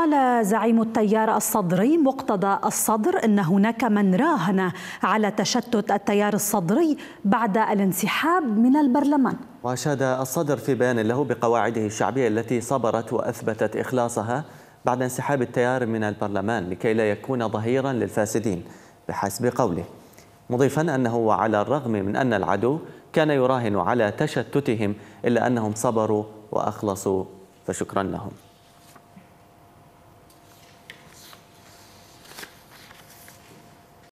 قال زعيم التيار الصدري مقتضى الصدر ان هناك من راهن على تشتت التيار الصدري بعد الانسحاب من البرلمان واشاد الصدر في بيان له بقواعده الشعبيه التي صبرت واثبتت اخلاصها بعد انسحاب التيار من البرلمان لكي لا يكون ظهيرا للفاسدين بحسب قوله مضيفا انه على الرغم من ان العدو كان يراهن على تشتتهم الا انهم صبروا واخلصوا فشكرا لهم